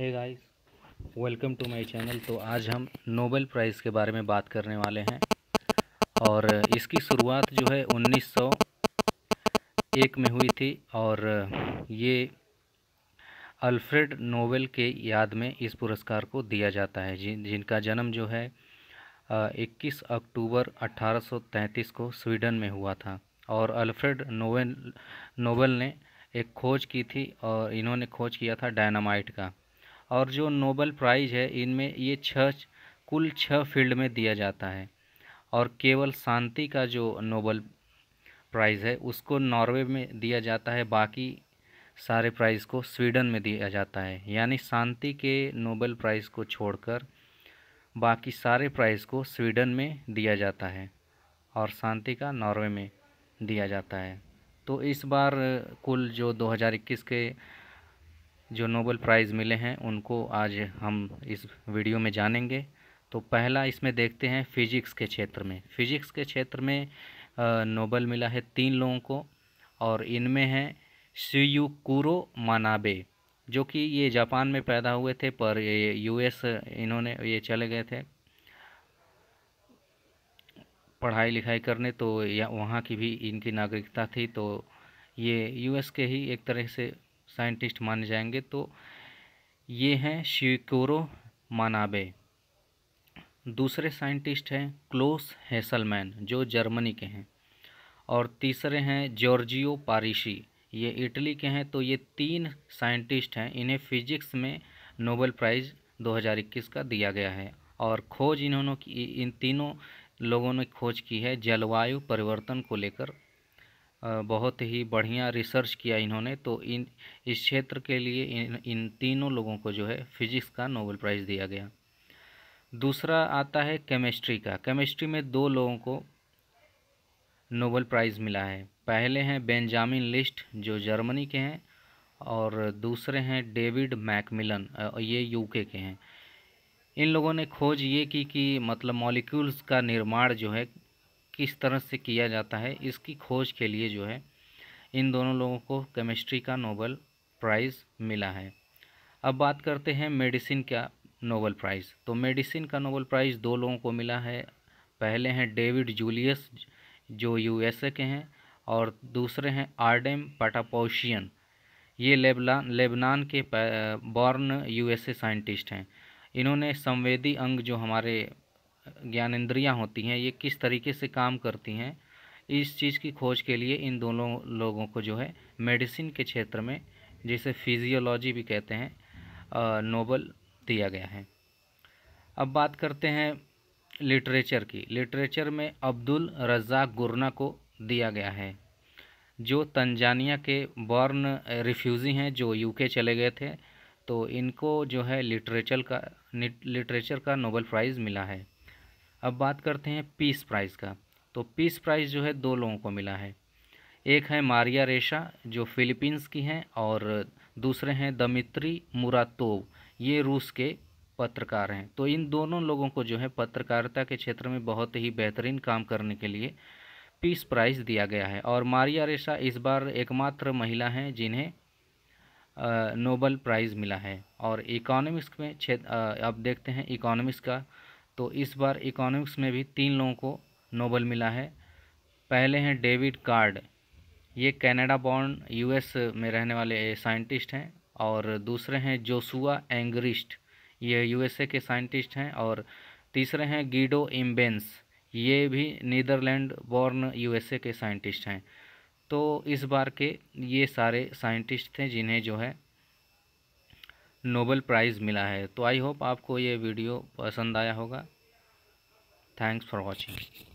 hey guys welcome to my channel तो आज हम नोबेल प्राइज़ के बारे में बात करने वाले हैं और इसकी शुरुआत जो है 1901 में हुई थी और ये अल्फ्रेड नोबेल के याद में इस पुरस्कार को दिया जाता है जिन जिनका जन्म जो है 21 अक्टूबर 1833 को स्वीडन में हुआ था और अल्फ्रेड नोबेल नोबेल ने एक खोज की थी और इन्होंने खोज किया था डायनामाइट का और जो नोबल प्राइज़ है इनमें ये छः कुल छः फील्ड में दिया जाता है और केवल शांति का जो नोबल प्राइज़ है उसको नॉर्वे में दिया जाता है बाकी सारे प्राइज़ को स्वीडन में दिया जाता है यानी शांति के नोबल प्राइज़ को छोड़कर बाकी सारे प्राइज़ को स्वीडन में दिया जाता है और शांति का नॉर्वे में दिया जाता है तो इस बार कुल जो 2021 के जो नोबल प्राइज़ मिले हैं उनको आज हम इस वीडियो में जानेंगे तो पहला इसमें देखते हैं फिजिक्स के क्षेत्र में फिजिक्स के क्षेत्र में नोबल मिला है तीन लोगों को और इनमें हैं कुरो मानाबे जो कि ये जापान में पैदा हुए थे पर ये यूएस इन्होंने ये चले गए थे पढ़ाई लिखाई करने तो या वहाँ की भी इनकी नागरिकता थी तो ये यूएस के ही एक तरह से साइंटिस्ट माने जाएंगे तो ये हैं शिकोरो मानाबे दूसरे साइंटिस्ट हैं क्लोस हेसलमैन जो जर्मनी के हैं और तीसरे हैं जॉर्जियो पारिशी ये इटली के हैं तो ये तीन साइंटिस्ट हैं इन्हें फिजिक्स में नोबेल प्राइज़ 2021 का दिया गया है और खोज इन्होंने की इन तीनों लोगों ने खोज की है जलवायु परिवर्तन को लेकर बहुत ही बढ़िया रिसर्च किया इन्होंने तो इन इस क्षेत्र के लिए इन इन तीनों लोगों को जो है फिजिक्स का नोबेल प्राइज़ दिया गया दूसरा आता है केमिस्ट्री का केमिस्ट्री में दो लोगों को नोबेल प्राइज़ मिला है पहले हैं बेंजामिन लिस्ट जो जर्मनी के हैं और दूसरे हैं डेविड मैकमिलन ये यूके के हैं इन लोगों ने खोज ये की कि मतलब मॉलिक्यूल्स का निर्माण जो है किस तरह से किया जाता है इसकी खोज के लिए जो है इन दोनों लोगों को केमिस्ट्री का नोबल प्राइज़ मिला है अब बात करते हैं मेडिसिन का नोबल प्राइज़ तो मेडिसिन का नोबल प्राइज़ दो लोगों को मिला है पहले हैं डेविड जूलियस जो यूएसए के हैं और दूसरे हैं आर्डेम पटापोशियन ये लेबला लेबनान के बॉर्न यूएसए साइंटिस्ट हैं इन्होंने संवेदी अंग जो हमारे ज्ञान इंद्रियाँ होती हैं ये किस तरीके से काम करती हैं इस चीज़ की खोज के लिए इन दोनों लोगों को जो है मेडिसिन के क्षेत्र में जिसे फिजियोलॉजी भी कहते हैं नोबल दिया गया है अब बात करते हैं लिटरेचर की लिटरेचर में अब्दुल रज़ाक गुरना को दिया गया है जो तंजानिया के बॉर्न रिफ्यूज़ी हैं जो यूके चले गए थे तो इनको जो है लिटरेचर का लिटरेचर का नोबल प्राइज़ मिला है अब बात करते हैं पीस प्राइज़ का तो पीस प्राइज़ जो है दो लोगों को मिला है एक है मारिया रेशा जो फिलीपींस की हैं और दूसरे हैं दमित्री मुरातोव ये रूस के पत्रकार हैं तो इन दोनों लोगों को जो है पत्रकारिता के क्षेत्र में बहुत ही बेहतरीन काम करने के लिए पीस प्राइज़ दिया गया है और मारिया रेशा इस बार एकमात्र महिला हैं जिन्हें नोबल प्राइज़ मिला है और इकोनॉमिक्स में क्षेत्र अब देखते हैं इकोनॉमिक्स का तो इस बार इकोनॉमिक्स में भी तीन लोगों को नोबल मिला है पहले हैं डेविड कार्ड ये कनाडा बॉर्न यूएस में रहने वाले साइंटिस्ट हैं और दूसरे हैं जोसुआ एंग्रिस्ट ये यूएसए के साइंटिस्ट हैं और तीसरे हैं गीडो इम्बेंस ये भी नीदरलैंड बॉर्न यूएसए के साइंटिस्ट हैं तो इस बार के ये सारे साइंटिस्ट थे जिन्हें जो है नोबल प्राइज़ मिला है तो आई होप आपको ये वीडियो पसंद आया होगा थैंक्स फॉर वॉचिंग